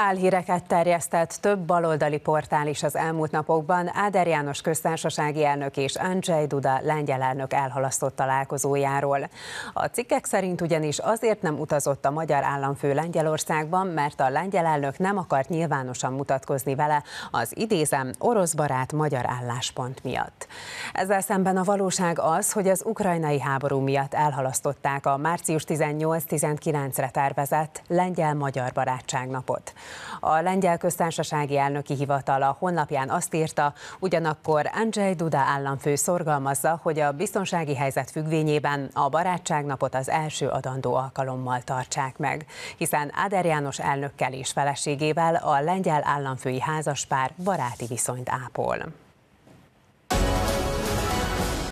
Álhíreket terjesztett több baloldali portál is az elmúlt napokban. Áder János köztársasági elnök és Andrzej Duda lengyel elnök elhalasztott találkozójáról. A cikkek szerint ugyanis azért nem utazott a magyar államfő Lengyelországban, mert a lengyel elnök nem akart nyilvánosan mutatkozni vele az idézem orosz barát magyar álláspont miatt. Ezzel szemben a valóság az, hogy az ukrajnai háború miatt elhalasztották a március 18-19-re tervezett lengyel-magyar barátságnapot. A lengyel köztársasági elnöki hivatala honlapján azt írta, ugyanakkor Andrzej Duda államfő szorgalmazza, hogy a biztonsági helyzet függvényében a barátságnapot az első adandó alkalommal tartsák meg, hiszen Áder János elnökkel és feleségével a lengyel államfői házaspár baráti viszonyt ápol.